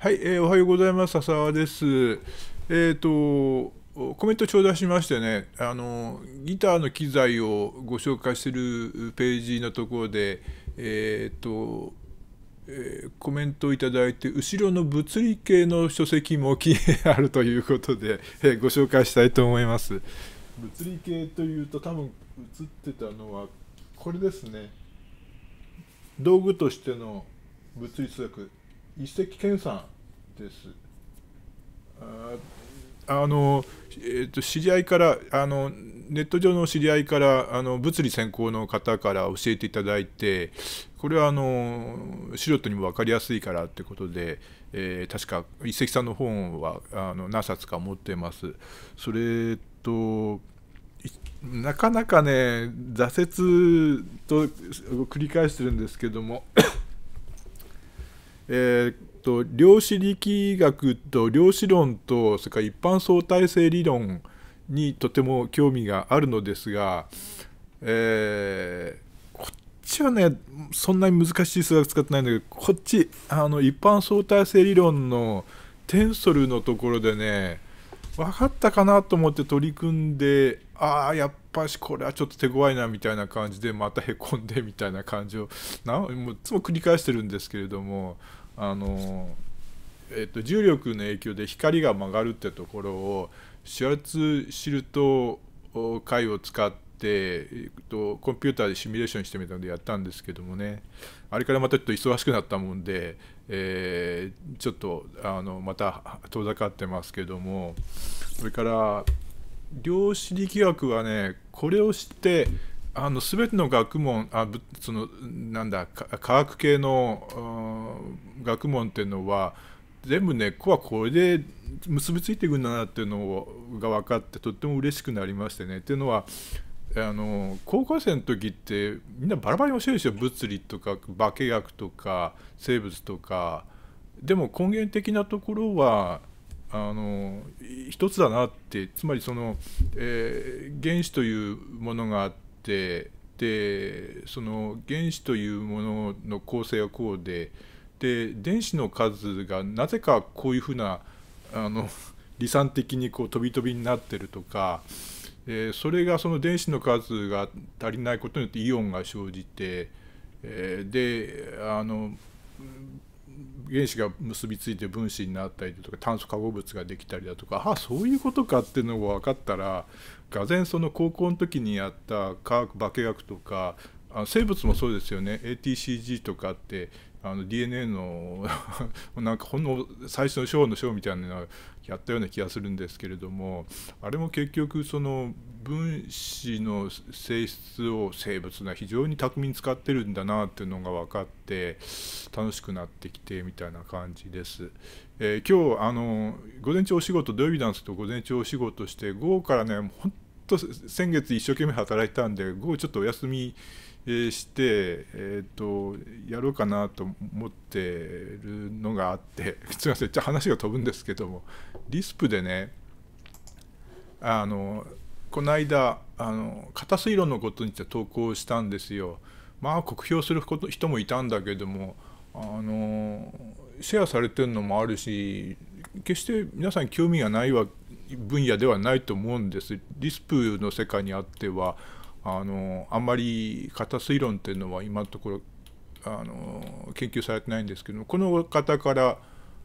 はい、えー、おはようございます。笹川です。えっ、ー、と、コメント頂戴しましてね、あの、ギターの機材をご紹介してるページのところで、えっ、ー、と、えー、コメントをいただいて、後ろの物理系の書籍も気にあるということで、えー、ご紹介したいと思います。物理系というと、多分映ってたのは、これですね。道具としての物理数学。一石健さんです。あのえー、と知り合いからあのネット上の知り合いからあの物理専攻の方から教えていただいてこれはあの素人にも分かりやすいからってことで、えー、確か一石さんの本はあの何冊か持ってます。それとなかなかね挫折と繰り返してるんですけどもえー、と量子力学と量子論とそれから一般相対性理論にとても興味があるのですが、えー、こっちはねそんなに難しい数学使ってないんだけどこっちあの一般相対性理論のテンソルのところでね分かったかなと思って取り組んでああやっぱしこれはちょっと手強いなみたいな感じでまたへこんでみたいな感じをなもういつも繰り返してるんですけれどもあの、えっと、重力の影響で光が曲がるってところをシ圧ワシルト回を使って、えっと、コンピューターでシミュレーションしてみたのでやったんですけどもねあれからまたちょっと忙しくなったもんで、えー、ちょっとあのまた遠ざかってますけどもそれから量子力学はねこれを知ってあの全ての学問あそのなんだ科学系の学問っていうのは全部ねこはこれで結びついていくんだなっていうのが分かってとっても嬉しくなりましてねっていうのはあの高校生の時ってみんなバラバラに教えるでしょ物理とか化学とか生物とかでも根源的なところはあの一つだなってつまりその、えー、原子というものがあってでその原子というものの構成はこうでで電子の数がなぜかこういうふうなあの理算的にこう飛び飛びになってるとか、えー、それがその電子の数が足りないことによってイオンが生じて、えー、であの原子が結びついて分子になったりだとか炭素化合物ができたりだとかああそういうことかっていうのが分かったらがぜんその高校の時にやった化学化学とかあ生物もそうですよね ATCG とかってあの DNA の なんかほんの最初の章の章みたいなのやったような気がするんですけれどもあれも結局その分子の性質を生物が非常に巧みに使ってるんだなっていうのが分かって楽しくなってきてみたいな感じです。えー、今日あの午前中お仕事土曜日ダンスと午前中お仕事して午後からねほんと先月一生懸命働いたんで午後ちょっとお休み。して、えーと、やろうかなと思ってるのがあって すいませんじゃ話が飛ぶんですけどもリスプでねあのこの間あの片水路のことについて投稿したんですよ。まあ酷評すること人もいたんだけどもあのシェアされてるのもあるし決して皆さん興味がないわ分野ではないと思うんです。リスプの世界にあってはあのあんまり型推論っていうのは今のところあの研究されてないんですけどもこの方から、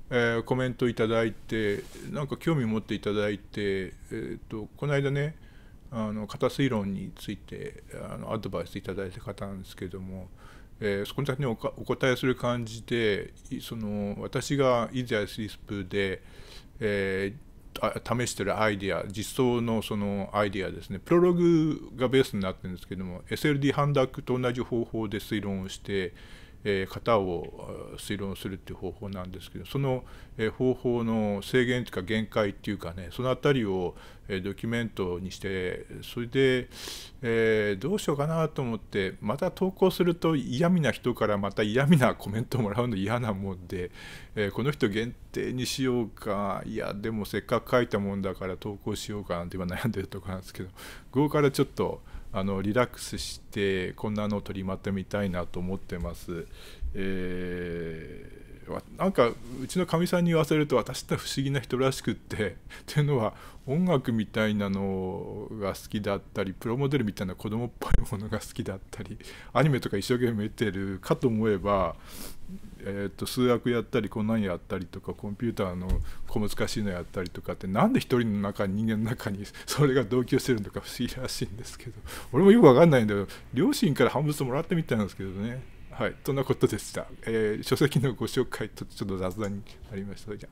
えー、コメントいただいてなんか興味持っていただいて、えーと、この間ねあの型推論についてあのアドバイスいただいた方なんですけども、えー、そこにだけ、てお答えする感じでその私がイージイスリスプで、えー試してるアイディア実装のそのアイディアですねプロログがベースになってるんですけども SLD ハンダックと同じ方法で推論をして、え型を推論するっていう方法なんですけどその、え方法の制限というか限界っていうかねその辺りを、えドキュメントにしてそれで、えどうしようかなと思ってまた投稿すると嫌味な人からまた嫌味なコメントをもらうの嫌なもんで、えこの人限定定にしようかいやでもせっかく書いたもんだから投稿しようかなんて今悩んでるとこなんですけど午後からちょっとあのリラックスしてこんなのを取りまとめたいなと思ってます。えーなんかうちのかみさんに言わせると私って不思議な人らしくって っていうのは音楽みたいなのが好きだったりプロモデルみたいな子供っぽいものが好きだったりアニメとか一生懸命見てるかと思えば、えー、と数学やったりこんなんやったりとかコンピューターの小難しいのやったりとかって何で一人の中人間の中に それが同居してるのか不思議らしいんですけど俺もよく分かんないんだけど両親から半物もらってみたんですけどね。はい、そんなことでした。えー、書籍のご紹介とちょっと雑談になりました。